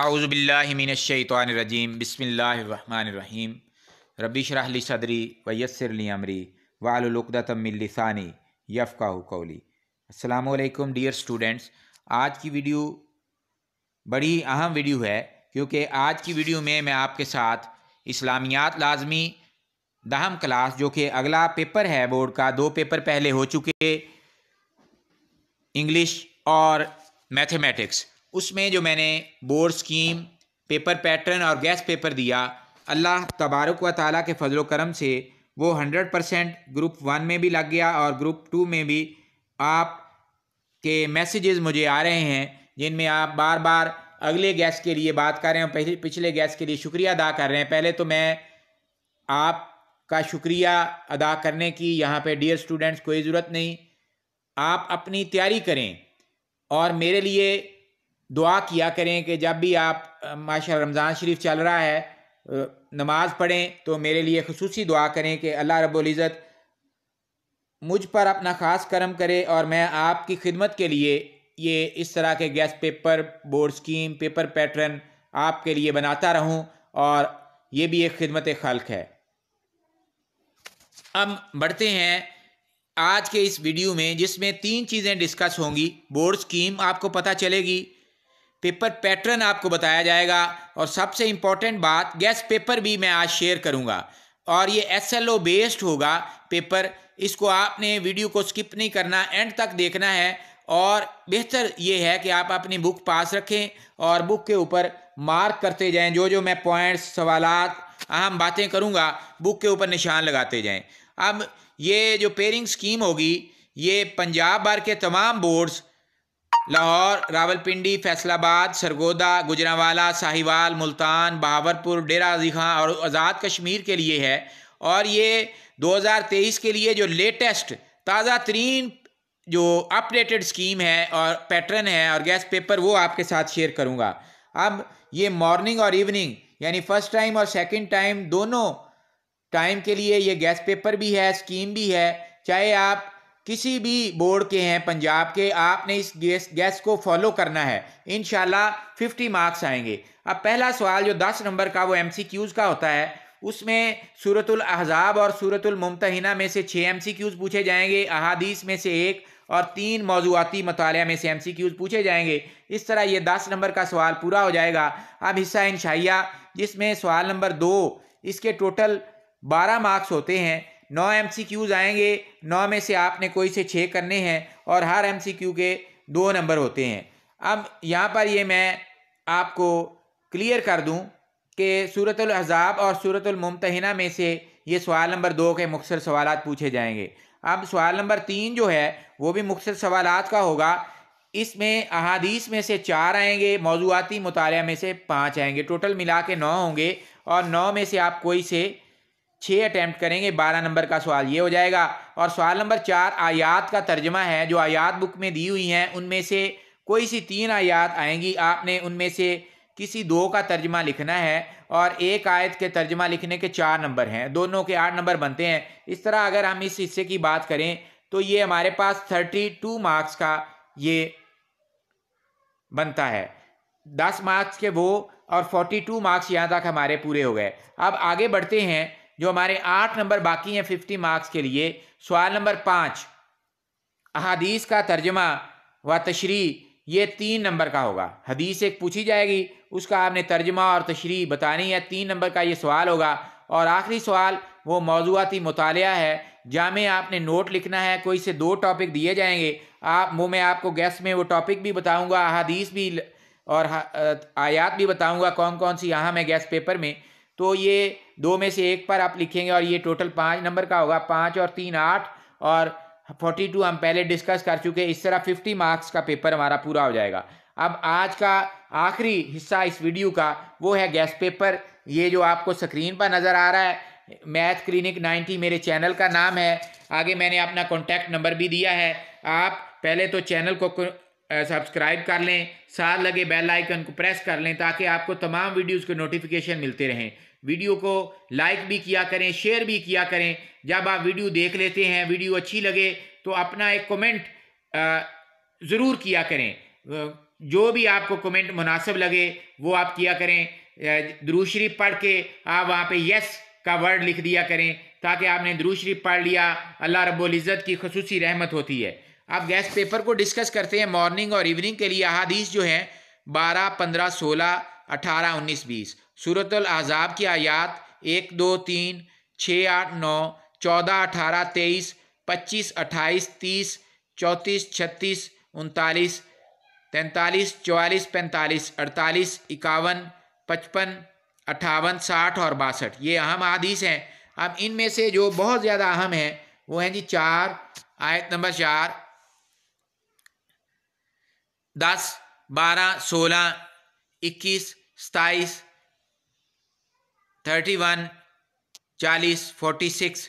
आउज़बिल्लिमिनशैतरजीम रबी रबीशरहली सदरी वयसरली अमरी वालुकदतमिलसानी यफ़ा कौली असलकम डियर स्टूडेंट्स आज की वीडियो बड़ी अहम वीडियो है क्योंकि आज की वीडियो में मैं आपके साथ इस्लामियात लाजमी दहम क्लास जो कि अगला पेपर है बोर्ड का दो पेपर पहले हो चुके इंग्लिश और मैथमेटिक्स उसमें जो मैंने बोर्ड स्कीम पेपर पैटर्न और गैस पेपर दिया अल्लाह तबारक व ताली के फजल करम से वो हंड्रेड परसेंट ग्रुप वन में भी लग गया और ग्रुप टू में भी आप के मैसेजेस मुझे आ रहे हैं जिनमें आप बार बार अगले गैस के लिए बात कर रहे हैं पहले पिछले गैस के लिए शुक्रिया अदा कर रहे हैं पहले तो मैं आप का शुक्रिया अदा करने की यहाँ पे डियर स्टूडेंट्स कोई ज़रूरत नहीं आप अपनी तैयारी करें और मेरे लिए दुआ किया करें कि जब भी आप माशा रमज़ान शरीफ चल रहा है नमाज़ पढ़ें तो मेरे लिए खसूस दुआ करें कि अल्लाह रबुल्ज़त मुझ पर अपना ख़ास करम करे और मैं आपकी खिदमत के लिए ये इस तरह के guess paper board scheme paper pattern आपके लिए बनाता रहूं और ये भी एक खिदमत खल्क है अब बढ़ते हैं आज के इस वीडियो में जिसमें तीन चीज़ें डिस्कस होंगी बोर्ड स्कीम आपको पता चलेगी पेपर पैटर्न आपको बताया जाएगा और सबसे इम्पॉर्टेंट बात गैस पेपर भी मैं आज शेयर करूँगा और ये एस एल ओ बेस्ड होगा पेपर इसको आपने वीडियो को स्किप नहीं करना एंड तक देखना है और बेहतर ये है कि आप अपनी बुक पास रखें और बुक के ऊपर मार्क करते जाएं जो जो मैं पॉइंट्स सवाल अहम बातें करूँगा बुक के ऊपर निशान लगाते जाएं अब ये जो पेयरिंग स्कीम होगी ये पंजाब भर के तमाम बोर्ड्स लाहौर रावलपिंडी फैसलाबाद सरगोदा गुजरावाला साहिवाल मुल्तान बहावरपुर डेरा अजी खां और आज़ाद कश्मीर के लिए है और ये 2023 के लिए जो लेटेस्ट ताज़ा तरीन जो अपडेटेड स्कीम है और पैटर्न है और गैस पेपर वो आपके साथ शेयर करूँगा अब ये मॉर्निंग और इवनिंग यानी फ़र्स्ट टाइम और सेकेंड टाइम दोनों टाइम के लिए ये गैस पेपर भी है स्कीम भी है चाहे आप किसी भी बोर्ड के हैं पंजाब के आपने इस गैस गैस को फॉलो करना है इन 50 मार्क्स आएंगे अब पहला सवाल जो 10 नंबर का वो एम का होता है उसमें सूरतुल अहजाब और सूरतुल मुमतहिना में से छः एम पूछे जाएंगे अहादीस में से एक और तीन मौजूदी मताल में से एम पूछे जाएंगे इस तरह ये दस नंबर का सवाल पूरा हो जाएगा अब हिस्सा इंशाइया जिसमें सवाल नंबर दो इसके टोटल बारह मार्क्स होते हैं नौ एम सी क्यूज़ आएंगे नौ में से आपने कोई से छः करने हैं और हर एम सी क्यू के दो नंबर होते हैं अब यहाँ पर ये मैं आपको क्लियर कर दूँ कि सूरत अहज़ाब और सूरतमतना में से ये सवाल नंबर दो के मुख्तर सवाल पूछे जाएंगे अब सवाल नंबर तीन जो है वो भी मुख्तर सवाल का होगा इसमें अहादीस में से चार आएंगे मौजूदी मुताल में से पाँच आएंगे टोटल मिला के नौ होंगे और नौ में से आप कोई से छः अटैम्प्ट करेंगे बारह नंबर का सवाल ये हो जाएगा और सवाल नंबर चार आयात का तर्जमा है जो आयात बुक में दी हुई हैं उनमें से कोई सी तीन आयात आएंगी आपने उनमें से किसी दो का तर्जमा लिखना है और एक आयत के तर्जमा लिखने के चार नंबर हैं दोनों के आठ नंबर बनते हैं इस तरह अगर हम इस हिस्से की बात करें तो ये हमारे पास थर्टी टू मार्क्स का ये बनता है दस मार्क्स के वो और फोर्टी टू मार्क्स यहाँ तक हमारे पूरे हो गए अब आगे बढ़ते हैं जो हमारे आठ नंबर बाकी हैं फिफ्टी मार्क्स के लिए सवाल नंबर पाँच अहादीस का तर्जमा व तशरी ये तीन नंबर का होगा हदीस एक पूछी जाएगी उसका आपने तर्जमा और तशरी बतानी है तीन नंबर का ये सवाल होगा और आखिरी सवाल वो मौजूदी मताल है जहाँ में आपने नोट लिखना है कोई से दो टॉपिक दिए जाएंगे आप वो मैं आपको गैस में वो टॉपिक भी बताऊँगा अहादीस भी और आयात भी बताऊँगा कौन कौन सी यहाँ मैं गैस पेपर में तो ये दो में से एक पर आप लिखेंगे और ये टोटल पाँच नंबर का होगा पाँच और तीन आठ और फोर्टी टू हम पहले डिस्कस कर चुके इस तरह फिफ्टी मार्क्स का पेपर हमारा पूरा हो जाएगा अब आज का आखिरी हिस्सा इस वीडियो का वो है गैस पेपर ये जो आपको स्क्रीन पर नज़र आ रहा है मैथ क्लिनिक 90 मेरे चैनल का नाम है आगे मैंने अपना कॉन्टैक्ट नंबर भी दिया है आप पहले तो चैनल को सब्सक्राइब कर लें साथ लगे बेल आइकन को प्रेस कर लें ताकि आपको तमाम वीडियोस के नोटिफिकेशन मिलते रहें वीडियो को लाइक भी किया करें शेयर भी किया करें जब आप वीडियो देख लेते हैं वीडियो अच्छी लगे तो अपना एक कमेंट ज़रूर किया करें जो भी आपको कमेंट मुनासिब लगे वो आप किया करें दरूशरीफ पढ़ के आप वहाँ पर यस का वर्ड लिख दिया करें ताकि आपने दरूशरीफ पढ़ लिया अल्लाह रब्बुल इज़्ज़त की खसूसी रहमत होती है आप गैस पेपर को डिस्कस करते हैं मॉर्निंग और इवनिंग के लिए अहादीस जो है बारह पंद्रह सोलह अठारह उन्नीस बीस सूरतल अज़ाब की आयात एक दो तीन छः आठ नौ चौदह अठारह तेईस पच्चीस अट्ठाईस तीस चौंतीस छत्तीस उनतालीस तैंतालीस चौवालीस पैंतालीस अड़तालीस इक्यावन पचपन अट्ठावन साठ और बासठ ये अहम आदिश हैं अब इनमें से जो बहुत ज़्यादा अहम हैं वो हैं जी चार आयत नंबर चार दस बारह सोलह इक्कीस सताईस थर्टी वन चालीस forty six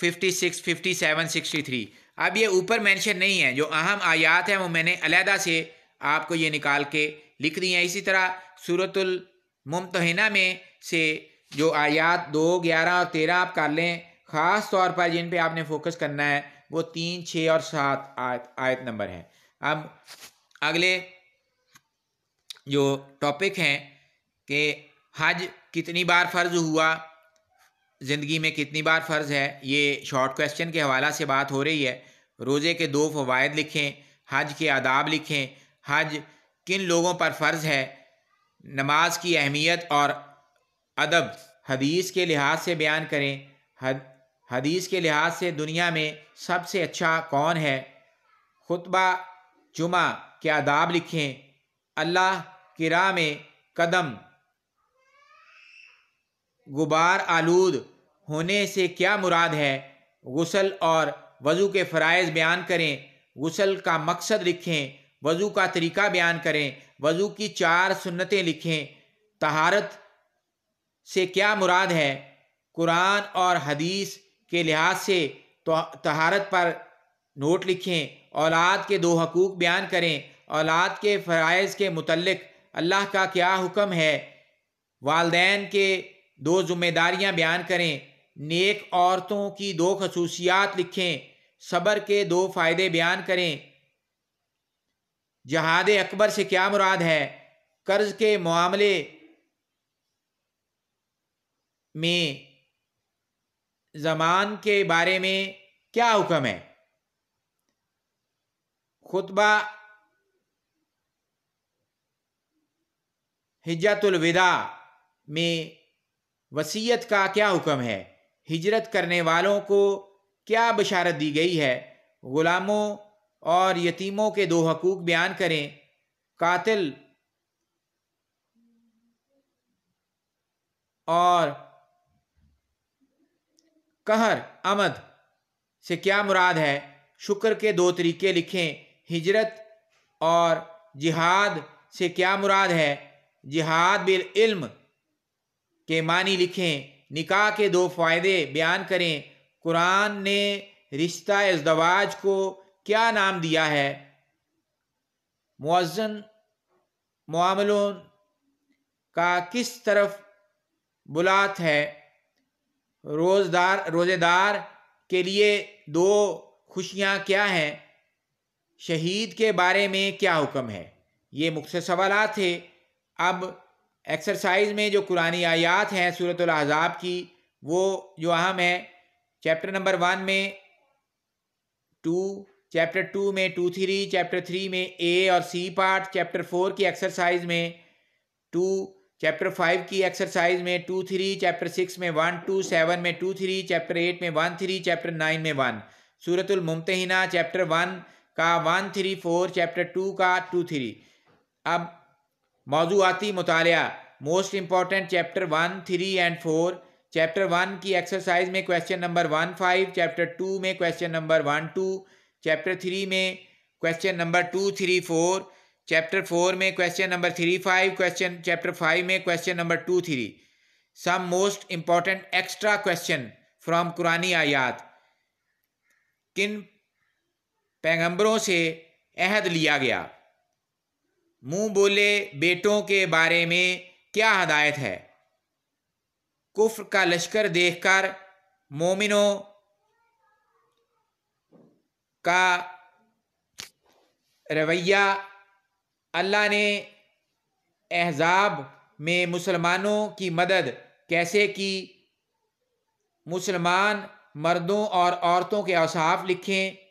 fifty six fifty seven sixty three अब ये ऊपर मेंशन नहीं है जो अहम आयात हैं वो मैंने अलहदा से आपको ये निकाल के लिख दी हैं इसी तरह सूरतुल मुमतहना में से जो आयात दो ग्यारह और तेरह आप कर लें ख़ास तौर पर जिन पे आपने फोकस करना है वो तीन छः और सात आयत आयत नंबर हैं अब अगले जो टॉपिक हैं कि हज कितनी बार फ़र्ज़ हुआ ज़िंदगी में कितनी बार फ़र्ज़ है ये शॉर्ट क्वेश्चन के हवाला से बात हो रही है रोज़े के दो फ़वाद लिखें हज के आदाब लिखें हज किन लोगों पर फ़र्ज़ है नमाज की अहमियत और अदब हदीस के लिहाज से बयान करें हद हदीस के लिहाज से दुनिया में सबसे अच्छा कौन है खुतबा जुमा के आदाब लिखें अल्लाह की राह में कदम गुबार आलूद होने से क्या मुराद है गसल और वज़ू के फ़रज़ बयान करें गसल का मकसद लिखें वज़ू का तरीका बयान करें वज़ू की चार सुन्नतें लिखें तहारत से क्या मुराद है कुरान और हदीस के लिहाज से तो तहारत पर नोट लिखें औलाद के दो हकूक़ बयान करें औलाद के फ़रज़ के मतलब अल्लाह का क्या हुक्म है वालदेन के दो ज़िम्मेदारियाँ बयान करें नेक औरतों की दो खसूसियात लिखें सब्र के दो फ़ायदे बयान करें जहाद अकबर से क्या मुराद है कर्ज के मामले में जमान के बारे में क्या हुक्म है खुतबा हिजतुलविदा में वसीयत का क्या हुक्म है हिजरत करने वालों को क्या बशारत दी गई है ग़ुलामों और यतीमों के दो हकूक़ बयान करें कातिल और कहर अमद से क्या मुराद है शुक्र के दो तरीके लिखें हिजरत और जिहाद से क्या मुराद है जिहाद बिल इल्म के मानी लिखें निकाह के दो फ़ायदे बयान करें कुरान ने रिश्ता अजदवाज को क्या नाम दिया है मुआजन मामलों का किस तरफ बुलात है रोज़दार रोज़ेदार के लिए दो खुशियां क्या हैं शहीद के बारे में क्या हुक्म है ये मुख्य सवाल थे अब एक्सरसाइज में जो कुरानी आयात हैं सूरत अज़ाब की वो जो अहम है चैप्टर नंबर वन में टू चैप्टर टू में टू थ्री चैप्टर थ्री में ए और सी पार्ट चैप्टर फोर की एक्सरसाइज में टू चैप्टर फाइव की एक्सरसाइज में टू थ्री चैप्टर सिक्स में वन टू सेवन में टू थ्री चैप्टर एट में वन थ्री चैप्टर नाइन में वन सूरतुल चैप्टर वन का one three four chapter two का टू थ्री अब मौजूदी मुताल most important chapter one three and four chapter one की एक्सरसाइज में question number one five chapter two में question number one two chapter three में question number two three four chapter four में question number three five question chapter five में question number two three some most important extra question from कुरानी आयात किन पैगंबरों से अहद लिया गया मुंह बोले बेटों के बारे में क्या हदायत है कुफ्र का लश्कर देखकर मोमिनों का रवैया अल्लाह ने एहजाब में मुसलमानों की मदद कैसे की मुसलमान मर्दों और औरतों के अवसाफ लिखें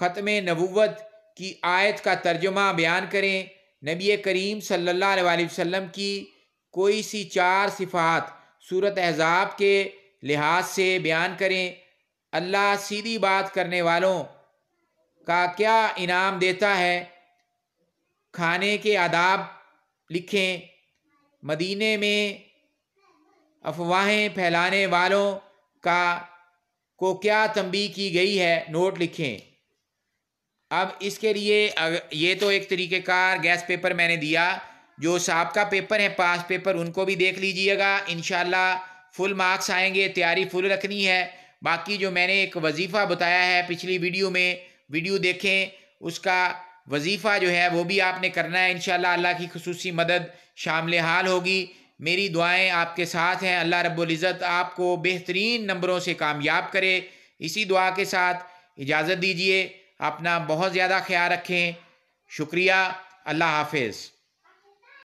ख़त्म नबूत की आयत का तर्जुमा बयान करें नबी करीम सल्ला वसम की कोई सी चार सिफात सूरत एज़ाब के लिहाज से बयान करें अल्लाह सीधी बात करने वालों का क्या इनाम देता है खाने के आदाब लिखें मदीने में अफवाहें फैलाने वालों का को क्या तंबी की गई है नोट लिखें अब इसके लिए ये तो एक तरीक़ेकार गैस पेपर मैंने दिया जो साहब का पेपर है पास पेपर उनको भी देख लीजिएगा इन फुल मार्क्स आएंगे तैयारी फुल रखनी है बाकी जो मैंने एक वजीफ़ा बताया है पिछली वीडियो में वीडियो देखें उसका वजीफ़ा जो है वो भी आपने करना है इन अल्लाह की खसूसी मदद शामिल हाल होगी मेरी दुआएं आपके साथ हैं अल्लाह रब्ज़त आपको बेहतरीन नंबरों से कामयाब करे इसी दुआ के साथ इजाज़त दीजिए अपना बहुत ज़्यादा ख्याल रखें शुक्रिया अल्लाह हाफिज़